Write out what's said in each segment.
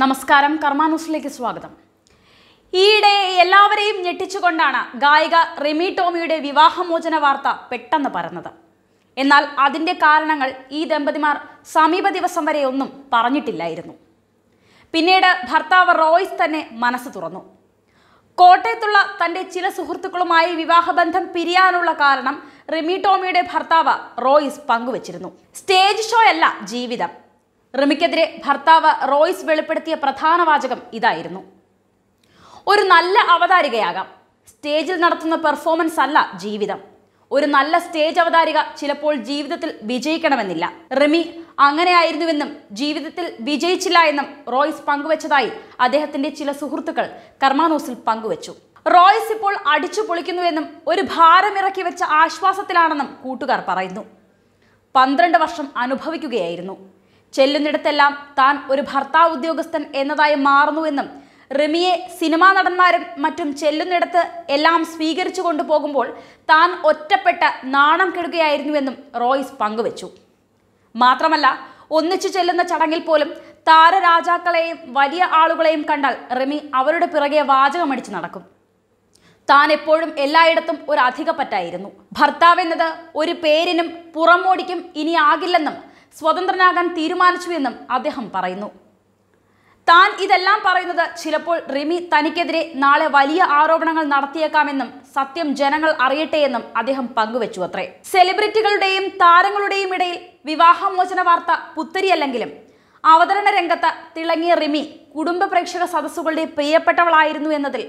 നമസ്കാരം കർമ്മ ന്യൂസിലേക്ക് സ്വാഗതം ഈയിടെ എല്ലാവരെയും ഞെട്ടിച്ചുകൊണ്ടാണ് ഗായിക റിമി ടോമിയുടെ വിവാഹമോചന വാർത്ത പെട്ടെന്ന് പറഞ്ഞത് എന്നാൽ അതിൻ്റെ കാരണങ്ങൾ ഈ ദമ്പതിമാർ സമീപ ദിവസം വരെ ഒന്നും പറഞ്ഞിട്ടില്ലായിരുന്നു പിന്നീട് ഭർത്താവ് റോയ്സ് തന്നെ മനസ്സ് തുറന്നു കോട്ടയത്തുള്ള തൻ്റെ ചില സുഹൃത്തുക്കളുമായി വിവാഹബന്ധം പിരിയാനുള്ള കാരണം റിമി ടോമിയുടെ ഭർത്താവ് റോയിസ് പങ്കുവച്ചിരുന്നു സ്റ്റേജ് ഷോ അല്ല ജീവിതം റിമിക്കെതിരെ ഭർത്താവ് റോയ്സ് വെളിപ്പെടുത്തിയ പ്രധാന വാചകം ഇതായിരുന്നു ഒരു നല്ല അവതാരികയാകാം സ്റ്റേജിൽ നടത്തുന്ന പെർഫോമൻസ് അല്ല ജീവിതം ഒരു നല്ല സ്റ്റേജ് അവതാരിക ചിലപ്പോൾ ജീവിതത്തിൽ വിജയിക്കണമെന്നില്ല റിമി അങ്ങനെയായിരുന്നുവെന്നും ജീവിതത്തിൽ വിജയിച്ചില്ല എന്നും റോയ്സ് പങ്കുവച്ചതായി അദ്ദേഹത്തിന്റെ ചില സുഹൃത്തുക്കൾ കർമാനോസിൽ പങ്കുവച്ചു റോയ്സ് ഇപ്പോൾ അടിച്ചു പൊളിക്കുന്നുവെന്നും ഒരു ഭാരമിറക്കി വെച്ച ആശ്വാസത്തിലാണെന്നും കൂട്ടുകാർ പറയുന്നു പന്ത്രണ്ട് വർഷം അനുഭവിക്കുകയായിരുന്നു ചെല്ലുന്നിടത്തെല്ലാം താൻ ഒരു ഭർത്താവ് ഉദ്യോഗസ്ഥൻ എന്നതായി മാറുന്നുവെന്നും റിമിയെ സിനിമാ നടന്മാരും മറ്റും ചെല്ലുന്നിടത്ത് എല്ലാം സ്വീകരിച്ചു കൊണ്ടുപോകുമ്പോൾ താൻ ഒറ്റപ്പെട്ട നാണം കെടുകയായിരുന്നുവെന്നും റോയ്സ് പങ്കുവച്ചു മാത്രമല്ല ഒന്നിച്ചു ചെല്ലുന്ന ചടങ്ങിൽ പോലും താരരാജാക്കളെയും വലിയ ആളുകളെയും കണ്ടാൽ റിമി അവരുടെ പിറകെ വാചകമടിച്ച് നടക്കും താൻ എപ്പോഴും എല്ലായിടത്തും ഒരു അധികപ്പറ്റായിരുന്നു ഭർത്താവെന്നത് ഒരു പേരിനും പുറമോടിക്കും ഇനി ആകില്ലെന്നും സ്വതന്ത്രനാകാൻ തീരുമാനിച്ചുവെന്നും അദ്ദേഹം പറയുന്നു താൻ ഇതെല്ലാം പറയുന്നത് ചിലപ്പോൾ റിമി തനിക്കെതിരെ നാളെ വലിയ ആരോപണങ്ങൾ നടത്തിയേക്കാമെന്നും സത്യം ജനങ്ങൾ അറിയട്ടെ എന്നും അദ്ദേഹം പങ്കുവച്ചു അത്രേ സെലിബ്രിറ്റികളുടെയും താരങ്ങളുടെയും ഇടയിൽ വിവാഹമോചന വാർത്ത പുത്തരിയല്ലെങ്കിലും അവതരണ രംഗത്ത് തിളങ്ങിയ റിമി കുടുംബ പ്രേക്ഷക സദസ്സുകളുടെ പ്രിയപ്പെട്ടവളായിരുന്നു എന്നതിൽ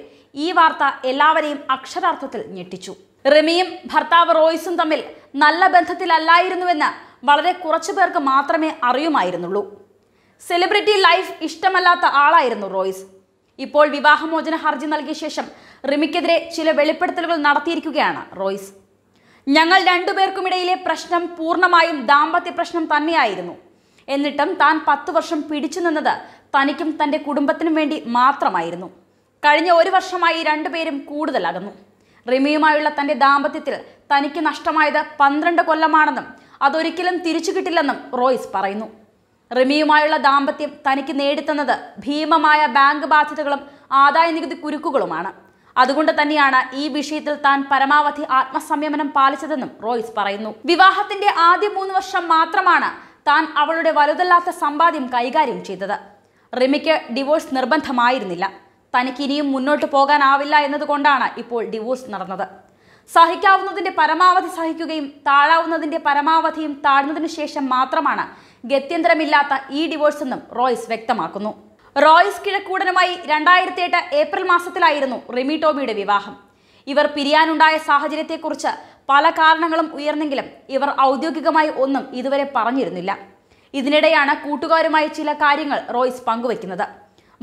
ഈ വാർത്ത എല്ലാവരെയും അക്ഷരാർത്ഥത്തിൽ ഞെട്ടിച്ചു റിമിയും ഭർത്താവ് റോയ്സും തമ്മിൽ നല്ല ബന്ധത്തിലല്ലായിരുന്നുവെന്ന് വളരെ കുറച്ചു പേർക്ക് മാത്രമേ അറിയുമായിരുന്നുള്ളൂ സെലിബ്രിറ്റി ലൈഫ് ഇഷ്ടമല്ലാത്ത ആളായിരുന്നു റോയ്സ് ഇപ്പോൾ വിവാഹമോചന ഹർജി നൽകിയ ശേഷം റിമിക്കെതിരെ ചില വെളിപ്പെടുത്തലുകൾ നടത്തിയിരിക്കുകയാണ് റോയ്സ് ഞങ്ങൾ രണ്ടുപേർക്കുമിടയിലെ പ്രശ്നം പൂർണ്ണമായും ദാമ്പത്യ പ്രശ്നം തന്നെയായിരുന്നു എന്നിട്ടും താൻ പത്തു വർഷം പിടിച്ചു നിന്നത് തനിക്കും തൻ്റെ കുടുംബത്തിനും വേണ്ടി മാത്രമായിരുന്നു കഴിഞ്ഞ ഒരു വർഷമായി രണ്ടുപേരും കൂടുതലകന്നു റിമിയുമായുള്ള തൻ്റെ ദാമ്പത്യത്തിൽ തനിക്ക് നഷ്ടമായത് പന്ത്രണ്ട് കൊല്ലമാണെന്നും അതൊരിക്കലും തിരിച്ചു കിട്ടില്ലെന്നും റോയ്സ് പറയുന്നു റിമിയുമായുള്ള ദാമ്പത്യം തനിക്ക് നേടിത്തന്നത് ഭീമമായ ബാങ്ക് ബാധ്യതകളും ആദായ നികുതി കുരുക്കുകളുമാണ് അതുകൊണ്ട് തന്നെയാണ് ഈ വിഷയത്തിൽ താൻ പരമാവധി ആത്മസംയമനം പാലിച്ചതെന്നും റോയ്സ് പറയുന്നു വിവാഹത്തിന്റെ ആദ്യ മൂന്ന് വർഷം മാത്രമാണ് താൻ അവളുടെ വലുതല്ലാത്ത സമ്പാദ്യം കൈകാര്യം ചെയ്തത് റിമിക്ക് ഡിവോഴ്സ് നിർബന്ധമായിരുന്നില്ല തനിക്ക് മുന്നോട്ട് പോകാനാവില്ല എന്നതുകൊണ്ടാണ് ഇപ്പോൾ ഡിവോഴ്സ് നടന്നത് സഹിക്കാവുന്നതിൻ്റെ പരമാവധി സഹിക്കുകയും താഴാവുന്നതിന്റെ പരമാവധിയും താഴ്ന്നതിനു ശേഷം മാത്രമാണ് ഗത്യന്തരമില്ലാത്ത ഈ ഡിവോഴ്സ് എന്നും റോയ്സ് വ്യക്തമാക്കുന്നു റോയ്സ് കിഴക്കൂടനുമായി രണ്ടായിരത്തി എട്ട് ഏപ്രിൽ മാസത്തിലായിരുന്നു റിമി ടോമിയുടെ വിവാഹം ഇവർ പിരിയാനുണ്ടായ സാഹചര്യത്തെക്കുറിച്ച് പല കാരണങ്ങളും ഉയർന്നെങ്കിലും ഇവർ ഔദ്യോഗികമായി ഒന്നും ഇതുവരെ പറഞ്ഞിരുന്നില്ല ഇതിനിടെയാണ് കൂട്ടുകാരുമായി ചില കാര്യങ്ങൾ റോയ്സ് പങ്കുവയ്ക്കുന്നത്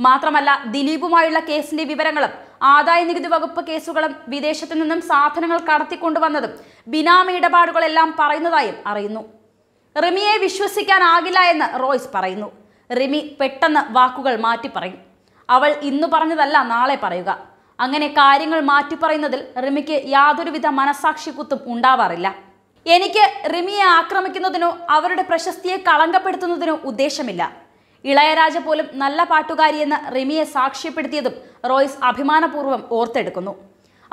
മാത്രമല്ല ദിലീപുമായുള്ള കേസിന്റെ വിവരങ്ങളും ആദായ നികുതി വകുപ്പ് കേസുകളും വിദേശത്തു നിന്നും സാധനങ്ങൾ കടത്തിക്കൊണ്ടുവന്നതും ബിനാമി ഇടപാടുകളെല്ലാം പറയുന്നതായും അറിയുന്നു റിമിയെ വിശ്വസിക്കാനാകില്ല എന്ന് റോയ്സ് പറയുന്നു റിമി പെട്ടെന്ന് വാക്കുകൾ മാറ്റി പറയും അവൾ ഇന്നു പറഞ്ഞതല്ല നാളെ പറയുക അങ്ങനെ കാര്യങ്ങൾ മാറ്റി പറയുന്നതിൽ റിമിക്ക് യാതൊരുവിധ മനസാക്ഷി കുത്തും ഉണ്ടാവാറില്ല എനിക്ക് റിമിയെ ആക്രമിക്കുന്നതിനോ അവരുടെ പ്രശസ്തിയെ കളങ്കപ്പെടുത്തുന്നതിനോ ഉദ്ദേശമില്ല ഇളയരാജ പോലും നല്ല പാട്ടുകാരിയെന്ന് റിമിയെ സാക്ഷ്യപ്പെടുത്തിയതും റോയ്സ് അഭിമാനപൂർവ്വം ഓർത്തെടുക്കുന്നു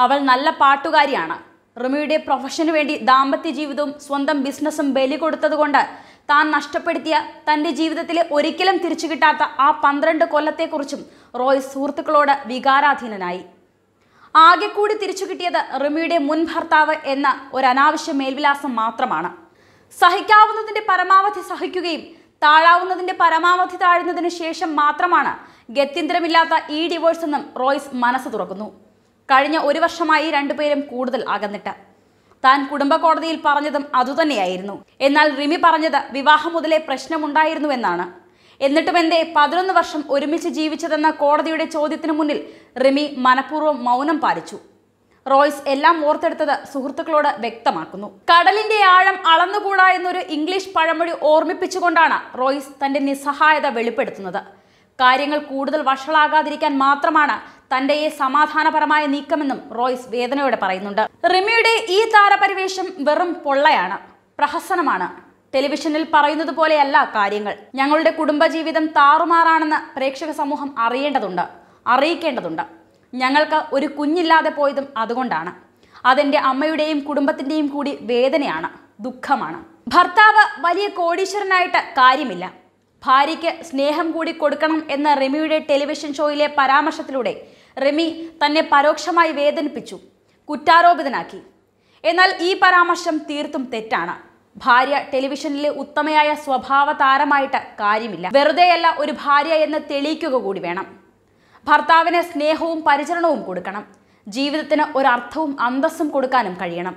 അവൾ നല്ല പാട്ടുകാരിയാണ് റിമിയുടെ പ്രൊഫഷനു വേണ്ടി ദാമ്പത്യ ജീവിതവും സ്വന്തം ബിസിനസ്സും ബലി കൊടുത്തതുകൊണ്ട് താൻ നഷ്ടപ്പെടുത്തിയ തൻ്റെ ജീവിതത്തിലെ ഒരിക്കലും തിരിച്ചു കിട്ടാത്ത ആ പന്ത്രണ്ട് കൊല്ലത്തെക്കുറിച്ചും റോയ്സ് സുഹൃത്തുക്കളോട് വികാരാധീനനായി ആകെ കൂടി തിരിച്ചു കിട്ടിയത് റിമിയുടെ മുൻ ഭർത്താവ് എന്ന ഒരു അനാവശ്യ മേൽവിലാസം മാത്രമാണ് സഹിക്കാവുന്നതിൻ്റെ പരമാവധി സഹിക്കുകയും താഴാവുന്നതിന്റെ പരമാവധി താഴ്ന്നതിനു ശേഷം മാത്രമാണ് ഗത്യന്തരമില്ലാത്ത ഈ ഡിവോഴ്സ് എന്നും റോയ്സ് മനസ്സ് തുറക്കുന്നു കഴിഞ്ഞ ഒരു വർഷമായി രണ്ടുപേരും കൂടുതൽ അകന്നിട്ട് താൻ കുടുംബ കോടതിയിൽ പറഞ്ഞതും അതുതന്നെയായിരുന്നു എന്നാൽ റിമി പറഞ്ഞത് വിവാഹം മുതലേ പ്രശ്നമുണ്ടായിരുന്നുവെന്നാണ് എന്നിട്ടും എന്തേ പതിനൊന്ന് വർഷം ഒരുമിച്ച് ജീവിച്ചതെന്ന കോടതിയുടെ ചോദ്യത്തിനു മുന്നിൽ റിമി മനഃപൂർവ്വം മൗനം പാലിച്ചു റോയ്സ് എല്ലാം ഓർത്തെടുത്തത് സുഹൃത്തുക്കളോട് വ്യക്തമാക്കുന്നു കടലിന്റെ ആഴം അളന്നുകൂടാ എന്നൊരു ഇംഗ്ലീഷ് പഴമൊഴി ഓർമ്മിപ്പിച്ചുകൊണ്ടാണ് റോയ്സ് തന്റെ നിസ്സഹായത വെളിപ്പെടുത്തുന്നത് കാര്യങ്ങൾ കൂടുതൽ വഷളാകാതിരിക്കാൻ മാത്രമാണ് തന്റെ ഈ സമാധാനപരമായ നീക്കമെന്നും റോയ്സ് വേദനയോടെ പറയുന്നുണ്ട് റിമിയുടെ ഈ താരപരിവേഷം വെറും പൊള്ളയാണ് പ്രഹസനമാണ് ടെലിവിഷനിൽ പറയുന്നത് പോലെയല്ല കാര്യങ്ങൾ ഞങ്ങളുടെ കുടുംബജീവിതം താറുമാറാണെന്ന് പ്രേക്ഷക സമൂഹം അറിയേണ്ടതുണ്ട് അറിയിക്കേണ്ടതുണ്ട് ഞങ്ങൾക്ക് ഒരു കുഞ്ഞില്ലാതെ പോയതും അതുകൊണ്ടാണ് അതെൻ്റെ അമ്മയുടെയും കുടുംബത്തിൻ്റെയും കൂടി വേദനയാണ് ദുഃഖമാണ് ഭർത്താവ് വലിയ കോടീശ്വരനായിട്ട് കാര്യമില്ല ഭാര്യയ്ക്ക് സ്നേഹം കൂടി കൊടുക്കണം എന്ന റെമിയുടെ ടെലിവിഷൻ ഷോയിലെ പരാമർശത്തിലൂടെ റെമി തന്നെ പരോക്ഷമായി വേദനിപ്പിച്ചു കുറ്റാരോപിതനാക്കി എന്നാൽ ഈ പരാമർശം തീർത്തും തെറ്റാണ് ഭാര്യ ടെലിവിഷനിലെ ഉത്തമയായ സ്വഭാവ താരമായിട്ട് കാര്യമില്ല വെറുതെയല്ല ഒരു ഭാര്യ എന്ന് തെളിയിക്കുക കൂടി വേണം ഭർത്താവിന് സ്നേഹവും പരിചരണവും കൊടുക്കണം ജീവിതത്തിന് ഒരർത്ഥവും അന്തസ്സും കൊടുക്കാനും കഴിയണം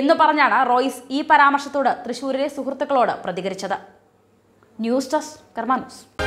എന്ന് പറഞ്ഞാണ് റോയ്സ് ഈ പരാമർശത്തോട് തൃശൂരിലെ സുഹൃത്തുക്കളോട് പ്രതികരിച്ചത് ന്യൂസ് ഡെസ്ക് കർമാനൂസ്